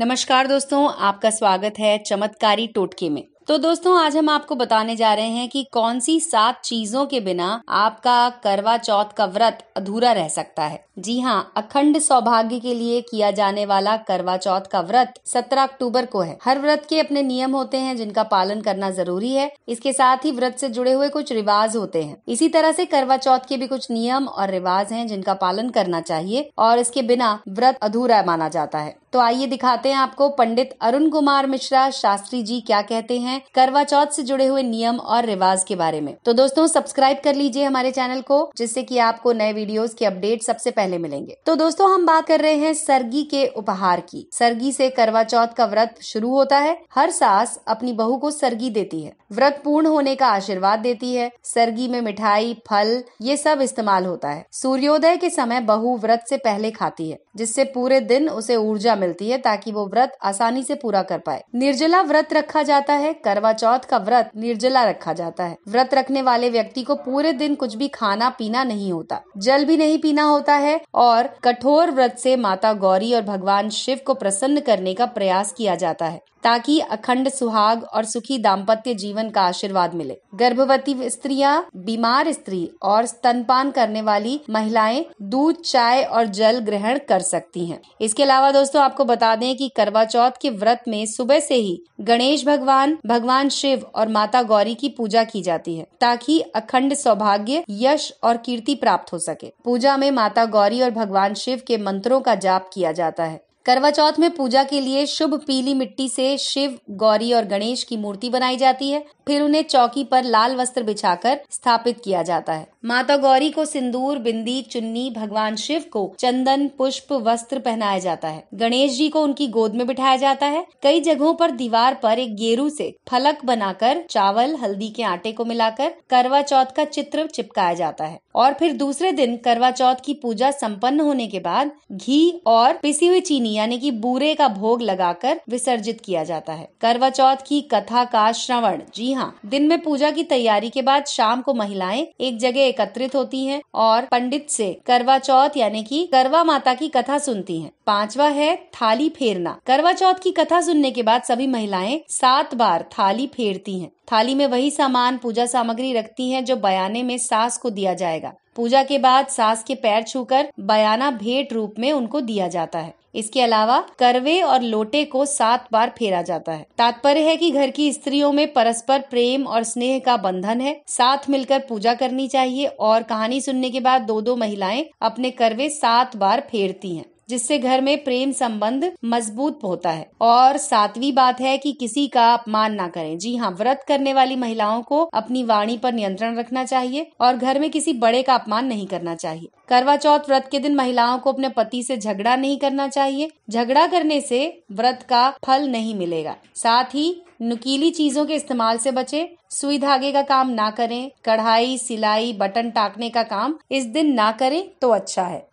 नमस्कार दोस्तों आपका स्वागत है चमत्कारी टोटके में तो दोस्तों आज हम आपको बताने जा रहे हैं कि कौन सी सात चीजों के बिना आपका करवा चौथ का व्रत अधूरा रह सकता है जी हाँ अखंड सौभाग्य के लिए किया जाने वाला करवा चौथ का व्रत 17 अक्टूबर को है हर व्रत के अपने नियम होते हैं जिनका पालन करना जरूरी है इसके साथ ही व्रत से जुड़े हुए कुछ रिवाज होते हैं इसी तरह से करवा चौथ के भी कुछ नियम और रिवाज हैं जिनका पालन करना चाहिए और इसके बिना व्रत अधूरा माना जाता है तो आइए दिखाते हैं आपको पंडित अरुण कुमार मिश्रा शास्त्री जी क्या कहते हैं करवा चौथ से जुड़े हुए नियम और रिवाज के बारे में तो दोस्तों सब्सक्राइब कर लीजिए हमारे चैनल को जिससे कि आपको नए वीडियोस के अपडेट सबसे पहले मिलेंगे तो दोस्तों हम बात कर रहे हैं सर्गी के उपहार की सर्गी से करवा चौथ का व्रत शुरू होता है हर सास अपनी बहू को सर्गी देती है व्रत पूर्ण होने का आशीर्वाद देती है सर्गी में मिठाई फल ये सब इस्तेमाल होता है सूर्योदय के समय बहू व्रत से पहले खाती है जिससे पूरे दिन उसे ऊर्जा मिलती है ताकि वो व्रत आसानी से पूरा कर पाए निर्जला व्रत रखा जाता है करवा चौथ का व्रत निर्जला रखा जाता है व्रत रखने वाले व्यक्ति को पूरे दिन कुछ भी खाना पीना नहीं होता जल भी नहीं पीना होता है और कठोर व्रत से माता गौरी और भगवान शिव को प्रसन्न करने का प्रयास किया जाता है ताकि अखंड सुहाग और सुखी दाम्पत्य जीवन का आशीर्वाद मिले गर्भवती स्त्रियां बीमार स्त्री और स्तनपान करने वाली महिलाएं दूध चाय और जल ग्रहण कर सकती हैं। इसके अलावा दोस्तों आपको बता दें कि करवा चौथ के व्रत में सुबह से ही गणेश भगवान भगवान शिव और माता गौरी की पूजा की जाती है ताकि अखंड सौभाग्य यश और कीर्ति प्राप्त हो सके पूजा में माता गौरी और भगवान शिव के मंत्रों का जाप किया जाता है करवा चौथ में पूजा के लिए शुभ पीली मिट्टी से शिव गौरी और गणेश की मूर्ति बनाई जाती है फिर उन्हें चौकी पर लाल वस्त्र बिछाकर स्थापित किया जाता है माता गौरी को सिंदूर बिंदी चुन्नी भगवान शिव को चंदन पुष्प वस्त्र पहनाया जाता है गणेश जी को उनकी गोद में बिठाया जाता है कई जगहों पर दीवार पर एक गेरू से फलक बनाकर चावल हल्दी के आटे को मिलाकर करवा चौथ का चित्र चिपकाया जाता है और फिर दूसरे दिन करवा चौथ की पूजा संपन्न होने के बाद घी और पिसी हुई चीनी यानी कि बूरे का भोग लगाकर विसर्जित किया जाता है करवा चौथ की कथा का श्रवण जी हाँ दिन में पूजा की तैयारी के बाद शाम को महिलाएं एक जगह एकत्रित होती हैं और पंडित से करवा चौथ यानी कि करवा माता की कथा सुनती हैं। पांचवा है थाली फेरना करवा चौथ की कथा सुनने के बाद सभी महिलाएं सात बार थाली फेरती हैं। थाली में वही सामान पूजा सामग्री रखती हैं जो बयाने में सास को दिया जाएगा पूजा के बाद सास के पैर छूकर बयाना भेंट रूप में उनको दिया जाता है इसके अलावा करवे और लोटे को सात बार फेरा जाता है तात्पर्य है कि घर की स्त्रियों में परस्पर प्रेम और स्नेह का बंधन है साथ मिलकर पूजा करनी चाहिए और कहानी सुनने के बाद दो दो महिलाएं अपने करवे सात बार फेरती हैं जिससे घर में प्रेम संबंध मजबूत होता है और सातवीं बात है कि किसी का अपमान ना करें जी हाँ व्रत करने वाली महिलाओं को अपनी वाणी पर नियंत्रण रखना चाहिए और घर में किसी बड़े का अपमान नहीं करना चाहिए करवा चौथ व्रत के दिन महिलाओं को अपने पति से झगड़ा नहीं करना चाहिए झगड़ा करने से व्रत का फल नहीं मिलेगा साथ ही नुकीली चीजों के इस्तेमाल से बचे सुई धागे का काम ना करें कढ़ाई सिलाई बटन टाकने का काम इस दिन ना करें तो अच्छा है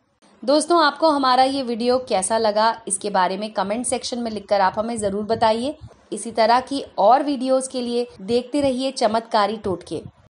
दोस्तों आपको हमारा ये वीडियो कैसा लगा इसके बारे में कमेंट सेक्शन में लिखकर आप हमें ज़रूर बताइए इसी तरह की और वीडियोस के लिए देखते रहिए चमत्कारी टोटके